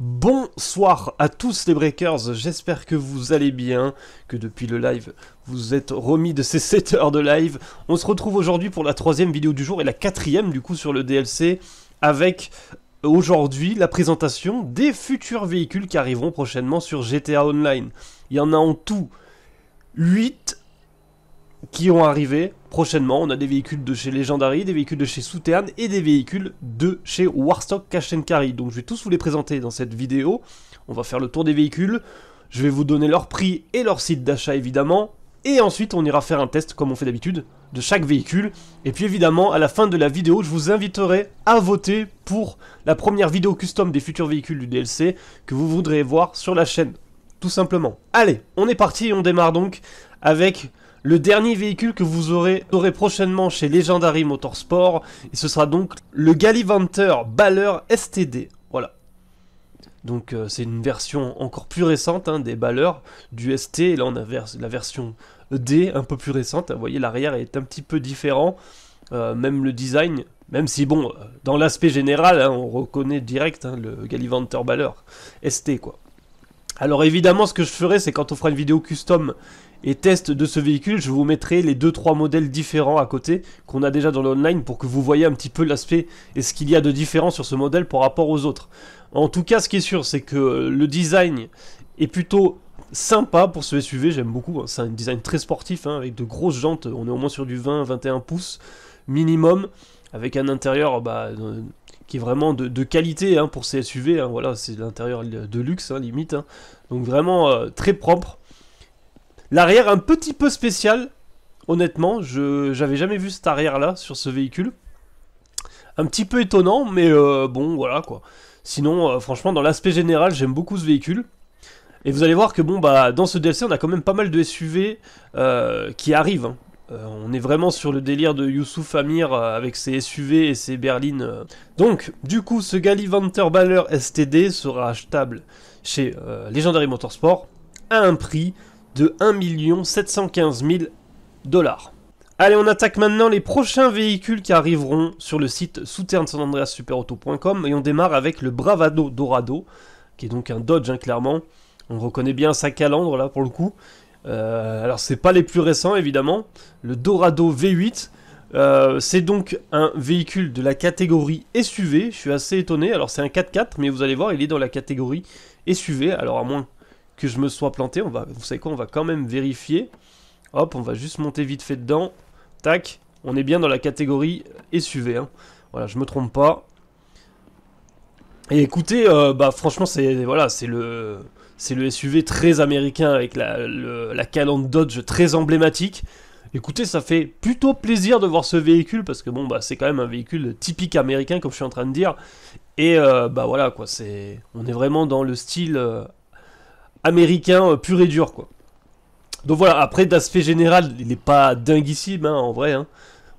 Bonsoir à tous les breakers, j'espère que vous allez bien, que depuis le live vous êtes remis de ces 7 heures de live. On se retrouve aujourd'hui pour la troisième vidéo du jour et la quatrième du coup sur le DLC avec aujourd'hui la présentation des futurs véhicules qui arriveront prochainement sur GTA Online. Il y en a en tout 8 qui ont arrivé, Prochainement, on a des véhicules de chez Legendary, des véhicules de chez Souterne et des véhicules de chez Warstock Cash Carry. Donc je vais tous vous les présenter dans cette vidéo. On va faire le tour des véhicules. Je vais vous donner leur prix et leur site d'achat évidemment. Et ensuite, on ira faire un test, comme on fait d'habitude, de chaque véhicule. Et puis évidemment, à la fin de la vidéo, je vous inviterai à voter pour la première vidéo custom des futurs véhicules du DLC que vous voudrez voir sur la chaîne. Tout simplement. Allez, on est parti et on démarre donc avec le dernier véhicule que vous aurez, aurez prochainement chez Legendary Motorsport, et ce sera donc le Gallivanter Baller STD. Voilà. Donc euh, c'est une version encore plus récente hein, des balleurs du ST, et là on a la version D un peu plus récente, vous voyez l'arrière est un petit peu différent, euh, même le design, même si bon, euh, dans l'aspect général, hein, on reconnaît direct hein, le Gallivanter Baller ST quoi. Alors évidemment ce que je ferai c'est quand on fera une vidéo custom et test de ce véhicule, je vous mettrai les 2-3 modèles différents à côté qu'on a déjà dans l'online pour que vous voyez un petit peu l'aspect et ce qu'il y a de différent sur ce modèle par rapport aux autres. En tout cas, ce qui est sûr, c'est que euh, le design est plutôt sympa pour ce SUV, j'aime beaucoup, hein. c'est un design très sportif hein, avec de grosses jantes, on est au moins sur du 20-21 pouces minimum, avec un intérieur bah, qui est vraiment de, qualité hein, pour ces SUV, voilà, c'est l'intérieur de luxe limite, donc vraiment euh, très propre L'arrière un petit peu spécial. Honnêtement, je j'avais jamais vu cet arrière là sur ce véhicule. Un petit peu étonnant, mais euh, bon voilà quoi. Sinon, euh, franchement, dans l'aspect général, j'aime beaucoup ce véhicule. Et vous allez voir que bon bah dans ce DLC, on a quand même pas mal de SUV euh, qui arrivent. Hein. on est vraiment sur le délire de Youssouf Amir avec ses SUV et ses berlines. Donc, du coup, ce Gallivanter Baller STD sera achetable chez Legendary Motorsport à un prix de 1 715 000 dollars. Allez, on attaque maintenant les prochains véhicules qui arriveront sur le site souterrain et on démarre avec le Bravado Dorado, qui est donc un Dodge, hein, clairement. On reconnaît bien sa calandre, là, pour le coup. Euh, alors, c'est pas les plus récents, évidemment. Le Dorado V8, euh, c'est donc un véhicule de la catégorie SUV. Je suis assez étonné. Alors, c'est un 4x4, mais vous allez voir, il est dans la catégorie SUV. Alors, à moins que je me sois planté, on va, vous savez quoi, on va quand même vérifier. Hop, on va juste monter vite fait dedans. Tac, on est bien dans la catégorie SUV. Hein. Voilà, je me trompe pas. Et écoutez, euh, bah franchement, c'est voilà, c'est le c'est le SUV très américain avec la, la Calandre Dodge très emblématique. Écoutez, ça fait plutôt plaisir de voir ce véhicule parce que bon bah c'est quand même un véhicule typique américain comme je suis en train de dire. Et euh, bah voilà quoi, c'est on est vraiment dans le style euh, américain euh, pur et dur, quoi. Donc voilà, après, d'aspect général, il n'est pas dingue ici ben en vrai. Hein.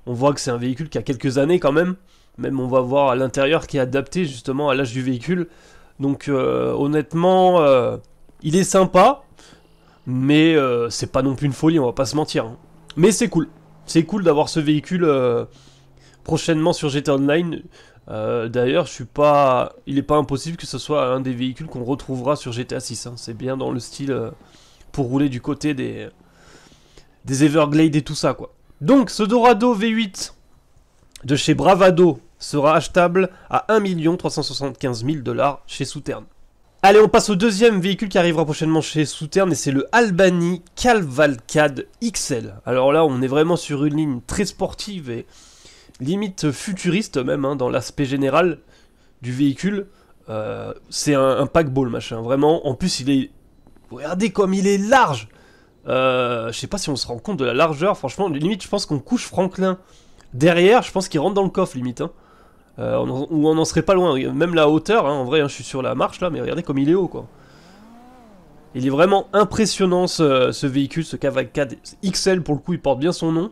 On voit que c'est un véhicule qui a quelques années quand même. Même on va voir à l'intérieur qui est adapté justement à l'âge du véhicule. Donc euh, honnêtement, euh, il est sympa, mais c'est pas non plus une folie, on va pas se mentir. Hein. Mais c'est cool. C'est cool d'avoir ce véhicule prochainement sur GT Online. Euh, d'ailleurs, je suis pas, il n'est pas impossible que ce soit un des véhicules qu'on retrouvera sur GTA 6. Hein. C'est bien dans le style euh, pour rouler du côté des, des Everglades et tout ça, quoi. Donc, ce Dorado V8 de chez Bravado sera achetable à 1 375 000 dollars chez Souterne. Allez, on passe au deuxième véhicule qui arrivera prochainement chez Souterne, et c'est le Albany Calvalcade XL. Alors là, on est vraiment sur une ligne très sportive et limite futuriste même hein, dans l'aspect général du véhicule. Euh, c'est un, packball machin, vraiment. En plus, il est. Regardez comme il est large euh, Je sais pas si on se rend compte de la largeur, franchement. Limite, je pense qu'on couche Franklin derrière, je pense qu'il rentre dans le coffre limite. Hein. Euh, ou on en, serait pas loin, même la hauteur, hein, en vrai, je suis sur la marche là, mais regardez comme il est haut quoi. Il est vraiment impressionnant ce, véhicule, ce Cavalcade XL pour le coup, il porte bien son nom.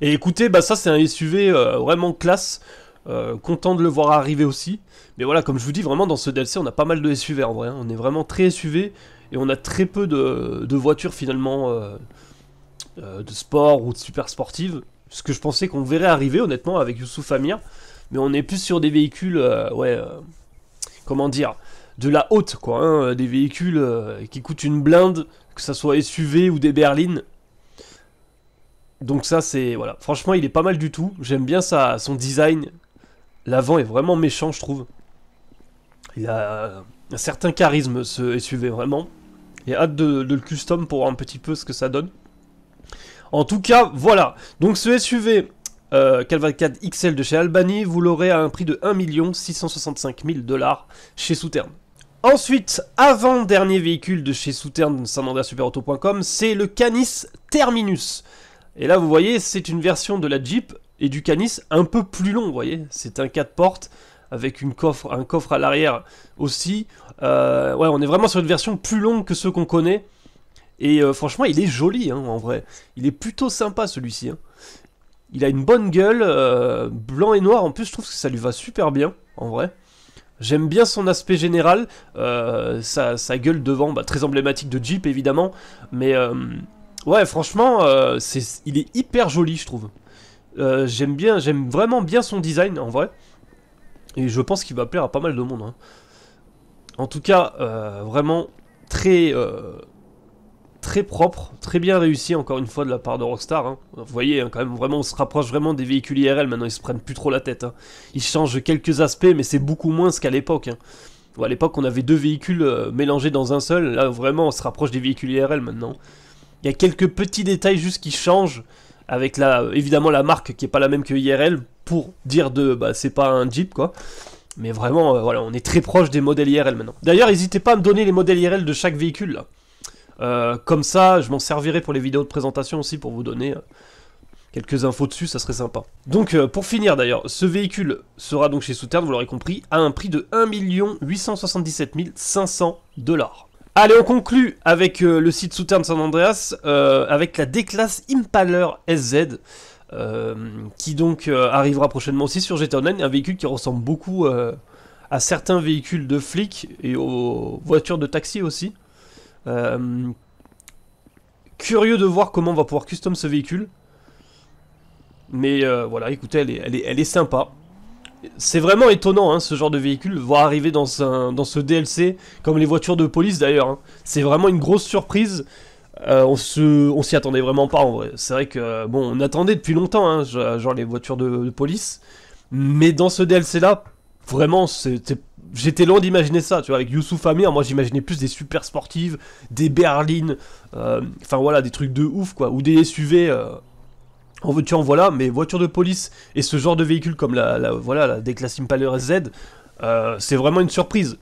Et écoutez, bah ça c'est un SUV euh, vraiment classe. Euh, content de le voir arriver aussi. Mais voilà, comme je vous dis, vraiment dans ce DLC, on a pas mal de SUV en vrai. Hein. On est vraiment très SUV et on a très peu de, voitures finalement euh, de sport ou de super sportives. Ce que je pensais qu'on verrait arriver honnêtement avec Youssouf Amir. Mais on est plus sur des véhicules, ouais, comment dire, de la haute quoi. Hein. des véhicules qui coûtent une blinde, que ça soit SUV ou des berlines. Donc ça c'est voilà, franchement il est pas mal du tout. J'aime bien ça, son design. L'avant est vraiment méchant je trouve. Il a un certain charisme ce SUV vraiment. J'ai hâte de, le custom pour voir un petit peu ce que ça donne. En tout cas voilà. Donc ce SUV euh, XL de chez Albany, vous l'aurez à un prix de 1 665 000 dollars chez Souterne Ensuite, avant-dernier véhicule de chez Souterne, Superauto.com c'est le Canis Terminus. Et là, vous voyez, c'est une version de la Jeep et du Canis un peu plus long, vous voyez. C'est un 4 portes avec une coffre, un coffre à l'arrière aussi. Euh, ouais, on est vraiment sur une version plus longue que ceux qu'on connaît. Et euh, franchement, il est joli, hein, en vrai. Il est plutôt sympa, celui-ci. Hein. Il a une bonne gueule, euh, blanc et noir. En plus, je trouve que ça lui va super bien, en vrai. J'aime bien son aspect général, sa, gueule devant, bah, très emblématique de Jeep évidemment, mais Ouais, franchement, euh, c'est, il est hyper joli, je trouve. Euh, j'aime bien, j'aime vraiment bien son design en vrai. Et je pense qu'il va plaire à pas mal de monde. Hein. En tout cas, euh, vraiment très très propre, très bien réussi encore une fois de la part de Rockstar. Hein. Vous voyez, hein, quand même, vraiment, on se rapproche vraiment des véhicules IRL maintenant. Ils se prennent plus trop la tête. Ils changent quelques aspects, mais c'est beaucoup moins ce qu'à l'époque. à l'époque, on avait deux véhicules mélangés dans un seul. Là, vraiment, on se rapproche des véhicules IRL maintenant. Il y a quelques petits détails juste qui changent avec la, évidemment la marque qui est pas la même que IRL pour dire de bah c'est pas un Jeep quoi. Mais vraiment euh, voilà, on est très proche des modèles IRL maintenant. D'ailleurs, n'hésitez pas à me donner les modèles IRL de chaque véhicule euh, comme ça, je m'en servirai pour les vidéos de présentation aussi pour vous donner euh, quelques infos dessus, ça serait sympa. Donc pour finir d'ailleurs, ce véhicule sera donc chez Souterne, vous l'aurez compris, à un prix de 1 877 500 dollars. Allez, on conclut avec euh, le site Souterne San Andreas, euh, avec la D-Class Impaler SZ, euh, qui donc arrivera prochainement aussi sur GTA Online, un véhicule qui ressemble beaucoup à certains véhicules de flics et aux voitures de taxi aussi. curieux de voir comment on va pouvoir custom ce véhicule. Mais voilà, écoutez, elle elle elle est sympa c'est vraiment étonnant hein, ce genre de véhicule, voir arriver dans, dans ce DLC, comme les voitures de police d'ailleurs. Hein. C'est vraiment une grosse surprise. Euh, on se, on s'y attendait vraiment pas C'est vrai que euh, bon, on attendait depuis longtemps, hein, genre les voitures de, police. Mais dans ce DLC là, vraiment, j'étais loin d'imaginer ça. Tu vois, avec Youssouf Amir, moi j'imaginais plus des super sportives, des berlines, euh, enfin voilà, des trucs de ouf quoi, ou des SUV. Oh, en voiture en voilà, mais voiture de police et ce genre de véhicule comme la, voilà, la Impaler SZ, euh, c'est vraiment une surprise.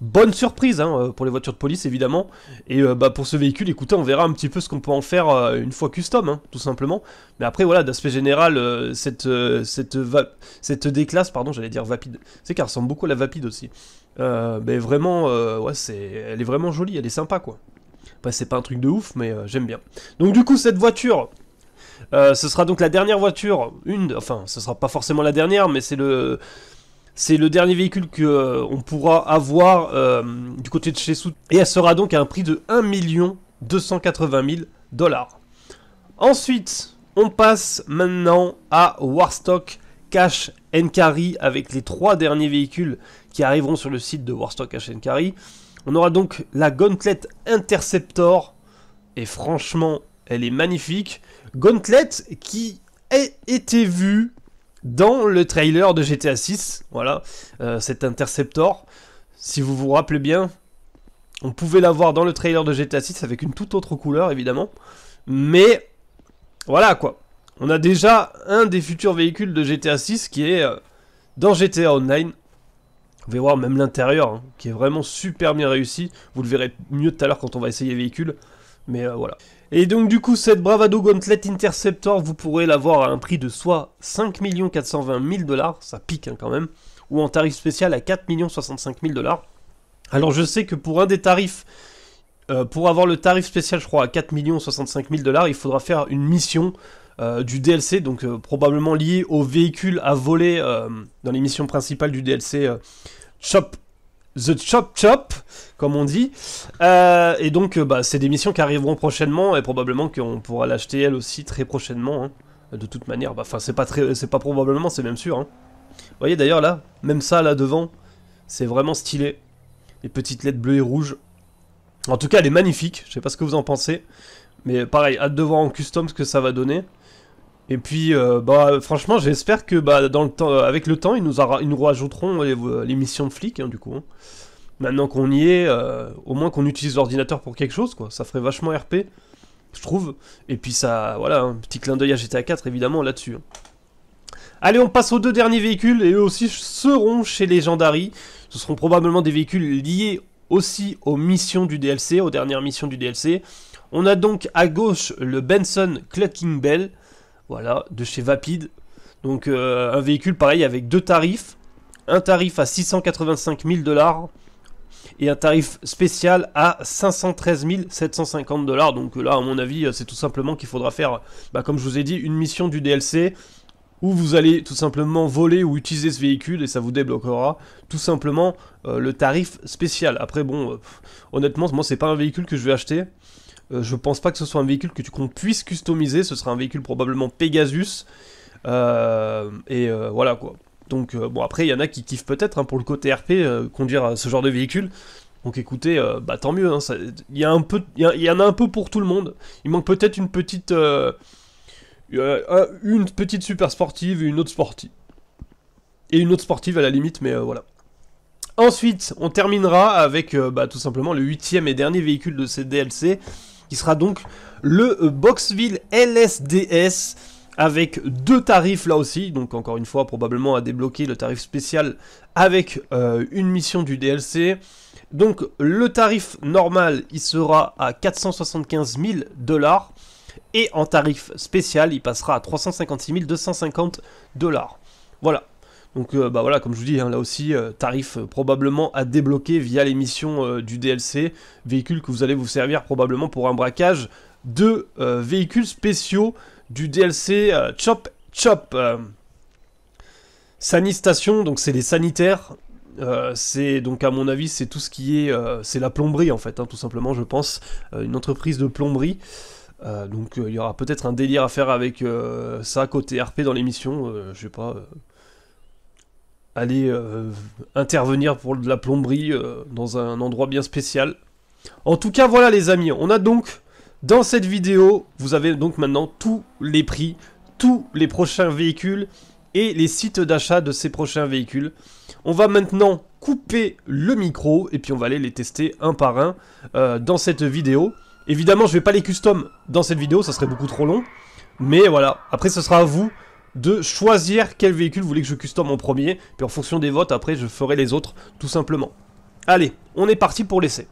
Bonne surprise hein, euh, pour les voitures de police évidemment. Et euh, bah, pour ce véhicule, écoutez, on verra un petit peu ce qu'on peut en faire une fois custom, hein, tout simplement. Mais après voilà, d'aspect général, cette, cette, cette déclasse, pardon, j'allais dire vapide, c'est qu'elle ressemble beaucoup à la vapide aussi. mais vraiment, ouais, c'est, elle est vraiment jolie, elle est sympa quoi. Bah, c'est pas un truc de ouf, mais j'aime bien. Donc du coup, cette voiture, euh, ce sera donc la dernière voiture, une, enfin, ce sera pas forcément la dernière, mais c'est le, dernier véhicule qu'on euh, pourra avoir euh, du côté de chez Soud, Et elle sera donc à un prix de 1 280 000 dollars. Ensuite, on passe maintenant à Warstock Cash and avec les trois derniers véhicules qui arriveront sur le site de Warstock Cash and On aura donc la Gauntlet Interceptor. Et franchement, elle est magnifique. Gauntlet qui a été vu dans le trailer de GTA 6, voilà, euh, cet Interceptor, si vous vous rappelez bien, on pouvait l'avoir dans le trailer de GTA 6 avec une toute autre couleur évidemment, mais voilà quoi, on a déjà un des futurs véhicules de GTA 6 qui est euh, dans GTA Online, vous pouvez voir même l'intérieur, hein, qui est vraiment super bien réussi, vous le verrez mieux tout à l'heure quand on va essayer le véhicules, mais euh, voilà. Et donc du coup cette Bravado Gauntlet Interceptor, vous pourrez l'avoir à un prix de soit 5 420 000 dollars, ça pique hein, quand même, ou en tarif spécial à 4 65 000 dollars. Alors je sais que pour un des tarifs, euh, pour avoir le tarif spécial je crois à 4 65 000 dollars, il faudra faire une mission euh, du DLC, donc euh, probablement liée au véhicule à voler dans l'émission principale du DLC Chop The Chop Chop, comme on dit. Euh, et donc, euh, bah, c'est des missions qui arriveront prochainement et probablement qu'on pourra l'acheter elle aussi très prochainement. Hein. De toute manière, bah, enfin, c'est pas très, c'est pas probablement, c'est même sûr. Hein. Vous voyez d'ailleurs là, même ça là devant, c'est vraiment stylé. Les petites lettres bleues et rouges. En tout cas, elle est magnifique. Je sais pas ce que vous en pensez, mais pareil, hâte de voir en custom ce que ça va donner. Et puis, euh, bah, franchement, j'espère que bah, dans le temps, euh, avec le temps, ils nous, rajouteront les, euh, missions de flics, hein, du coup. Hein. Maintenant qu'on y est, au moins qu'on utilise l'ordinateur pour quelque chose, quoi. Ça ferait vachement RP, je trouve. Et puis ça, voilà, un petit clin d'œil à GTA 4, évidemment, là-dessus. Hein. Allez, on passe aux deux derniers véhicules, et eux aussi seront chez les Legendary. Ce seront probablement des véhicules liés aussi aux missions du DLC, aux dernières missions du DLC. On a donc à gauche le Benson Clucking Bell, voilà, de chez Vapid. Donc euh, un véhicule pareil avec deux tarifs. Un tarif à 685 000 dollars et un tarif spécial à 513 750 dollars. Donc euh, là, à mon avis, euh, c'est tout simplement qu'il faudra faire, bah, comme je vous ai dit, une mission du DLC où vous allez tout simplement voler ou utiliser ce véhicule et ça vous débloquera tout simplement le tarif spécial. Après, bon, honnêtement, moi, c'est pas un véhicule que je vais acheter. Euh, je pense pas que ce soit un véhicule que tu qu'on puisse customiser. Ce sera un véhicule probablement Pegasus. Euh, et euh, voilà quoi. Donc bon après il y en a qui kiffent peut-être hein, pour le côté RP conduire ce genre de véhicule. Donc écoutez, bah tant mieux. Hein, il y a un peu, il y, en a un peu pour tout le monde. Il manque peut-être une petite, une petite super sportive et une autre sportive et une autre sportive à la limite, mais voilà. Ensuite, on terminera avec bah, tout simplement le huitième et dernier véhicule de ces DLC, qui sera donc le euh, Boxville LSDS avec deux tarifs là aussi, donc encore une fois probablement à débloquer le tarif spécial avec euh, une mission du DLC. Donc le tarif normal il sera à 475 000 dollars et en tarif spécial il passera à 356 250 dollars. Voilà, donc euh, bah voilà, comme je vous dis, hein, là aussi, euh, tarif euh, probablement à débloquer via l'émission du DLC, véhicule que vous allez vous servir probablement pour un braquage de véhicules spéciaux du DLC Chop Chop. Sanitation, donc c'est les sanitaires. c'est donc à mon avis c'est tout ce qui est c'est la plomberie en fait hein, tout simplement je pense une entreprise de plomberie donc il y aura peut-être un délire à faire avec ça côté RP dans l'émission je sais pas aller euh, intervenir pour de la plomberie euh, dans un endroit bien spécial. En tout cas, voilà les amis, on a donc dans cette vidéo, vous avez donc maintenant tous les prix, tous les prochains véhicules et les sites d'achat de ces prochains véhicules. On va maintenant couper le micro et puis on va aller les tester un par un euh, dans cette vidéo. Évidemment, je vais pas les custom dans cette vidéo, ça serait beaucoup trop long. Mais voilà, après ce sera à vous de choisir quel véhicule vous voulez que je custom en premier. Puis en fonction des votes, après, je ferai les autres, tout simplement. Allez, on est parti pour l'essai.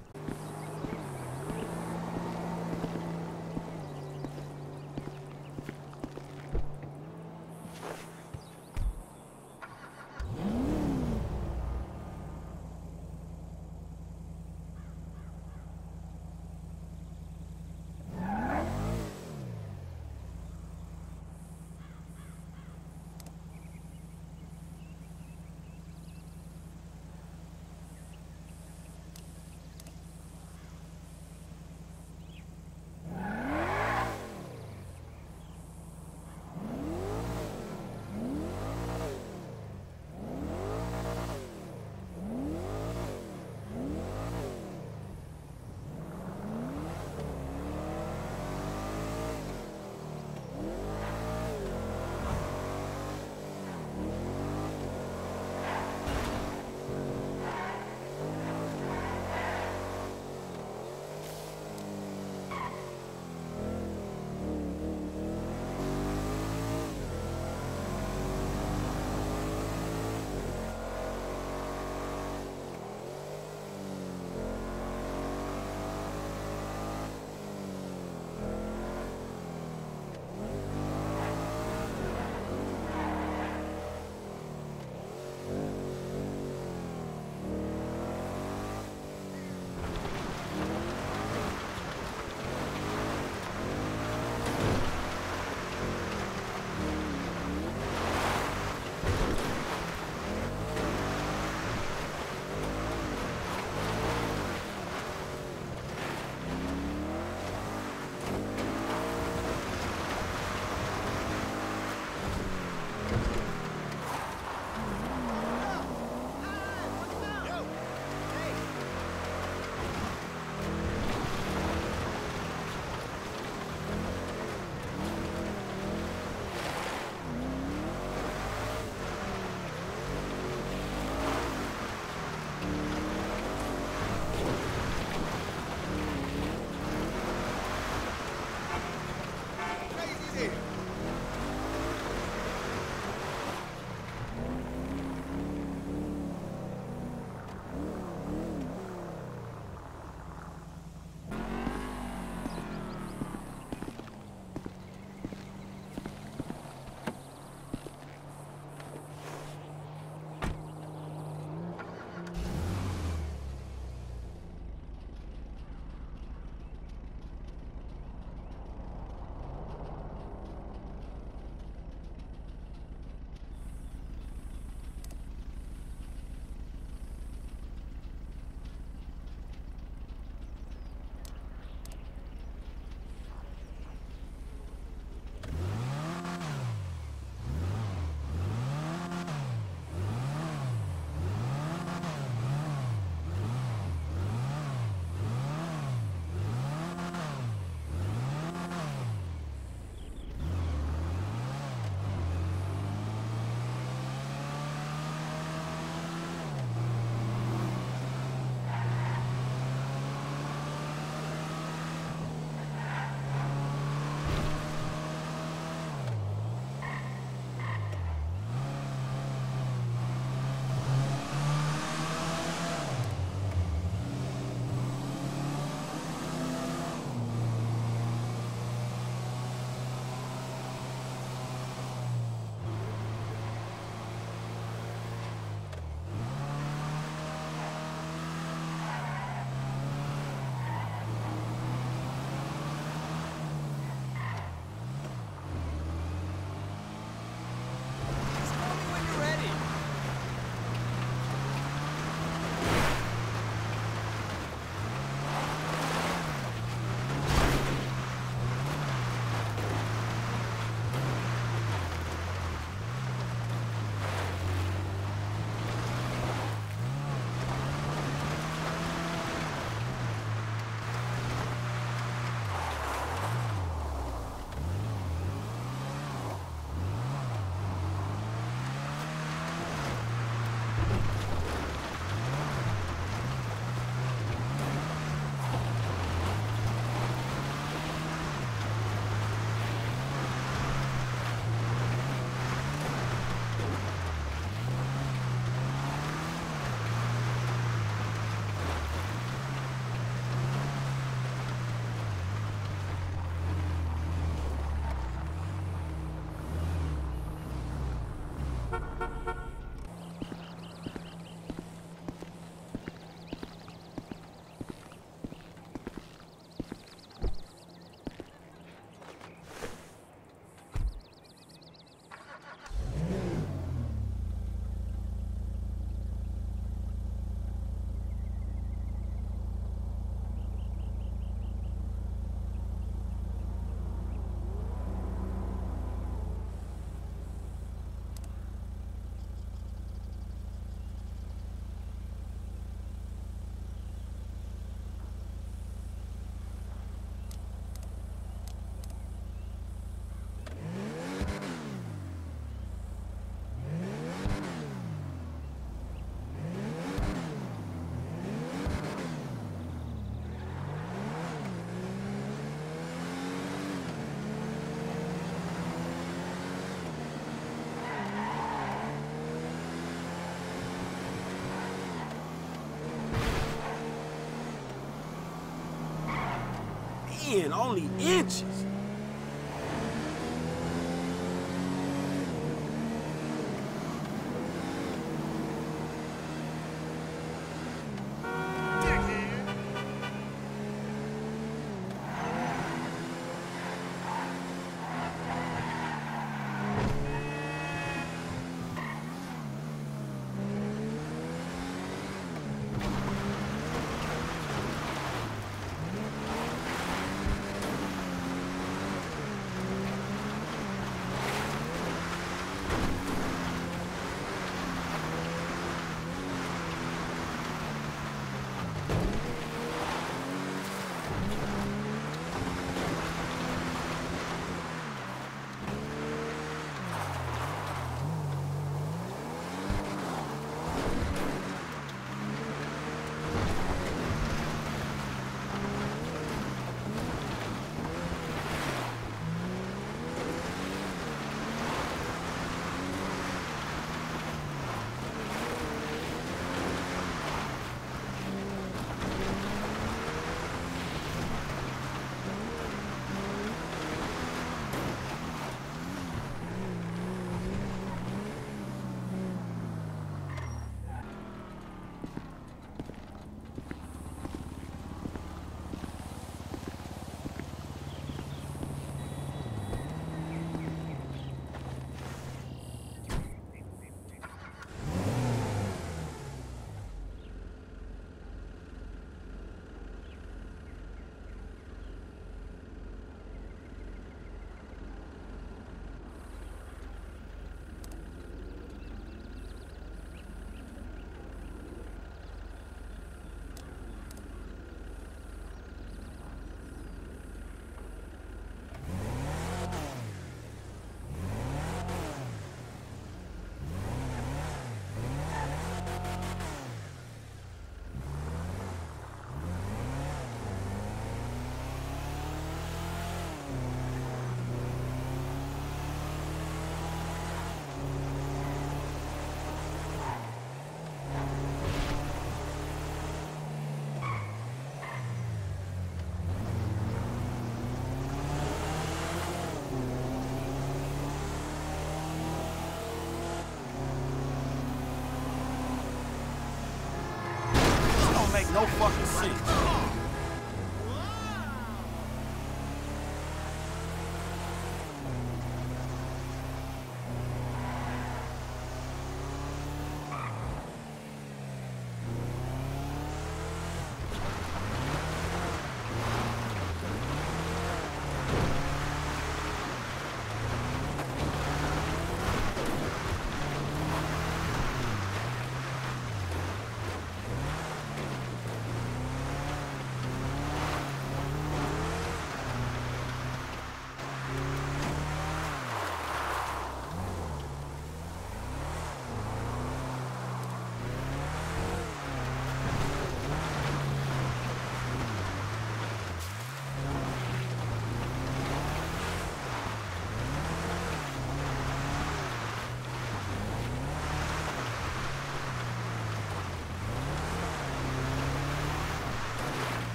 only inches.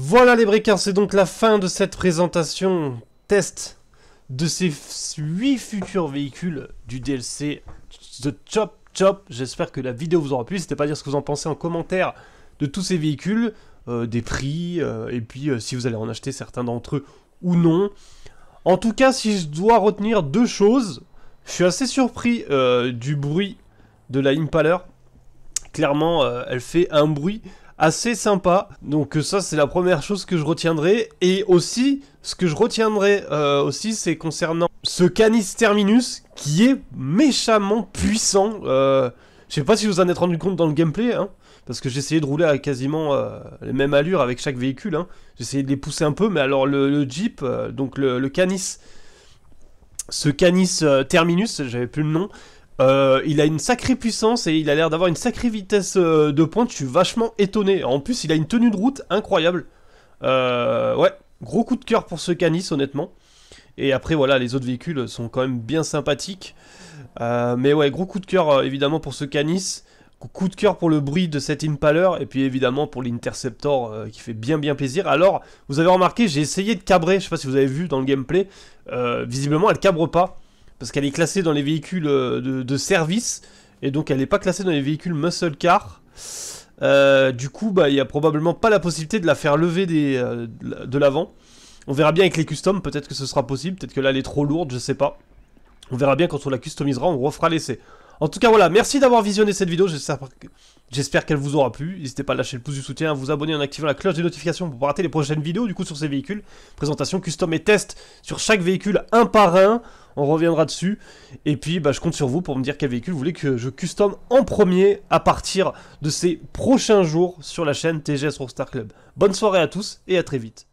Voilà les bricards, c'est donc la fin de cette présentation test de ces 8 futurs véhicules du DLC The Chop Chop. J'espère que la vidéo vous aura plu. N'hésitez pas à dire ce que vous en pensez en commentaire de tous ces véhicules. Euh, des prix, euh, et puis euh, si vous allez en acheter certains d'entre eux ou non. En tout cas, si je dois retenir deux choses, je suis assez surpris du bruit de la Impaler. Clairement, elle fait un bruit assez sympa. Donc ça, c'est la première chose que je retiendrai. Et aussi, ce que je retiendrai aussi, c'est concernant ce Canis Terminus qui est méchamment puissant. je sais pas si vous en êtes rendu compte dans le gameplay. Hein parce que j'essayais de rouler à quasiment euh, les mêmes allures avec chaque véhicule. Hein. J'essayais de les pousser un peu, mais alors le, Jeep, euh, donc le, Canis, ce Canis euh, Terminus, j'avais plus le nom, il a une sacrée puissance et il a l'air d'avoir une sacrée vitesse de pointe. Je suis vachement étonné. En plus, il a une tenue de route incroyable. ouais, gros coup de cœur pour ce Canis, honnêtement. Et après, voilà, les autres véhicules sont quand même bien sympathiques. mais ouais, gros coup de cœur évidemment pour ce Canis coup de cœur pour le bruit de cette Impaler et puis évidemment pour l'Interceptor euh, qui fait bien bien plaisir. Alors, vous avez remarqué, j'ai essayé de cabrer, je sais pas si vous avez vu dans le gameplay, euh, visiblement elle cabre pas parce qu'elle est classée dans les véhicules euh, de, service et donc elle n'est pas classée dans les véhicules muscle car. du coup, bah il n'y a probablement pas la possibilité de la faire lever de l'avant. On verra bien avec les customs, peut-être que ce sera possible, peut-être que là elle est trop lourde, je sais pas. On verra bien quand on la customisera, on refera l'essai. En tout cas, voilà, merci d'avoir visionné cette vidéo, j'espère qu'elle vous aura plu. N'hésitez pas à lâcher le pouce du soutien, à vous abonner en activant la cloche des notifications pour pas rater les prochaines vidéos du coup sur ces véhicules. Présentation, custom et test sur chaque véhicule un par un, on reviendra dessus. Et puis, bah, je compte sur vous pour me dire quel véhicule vous voulez que je custom en premier à partir de ces prochains jours sur la chaîne TGS Rockstar Club. Bonne soirée à tous et à très vite.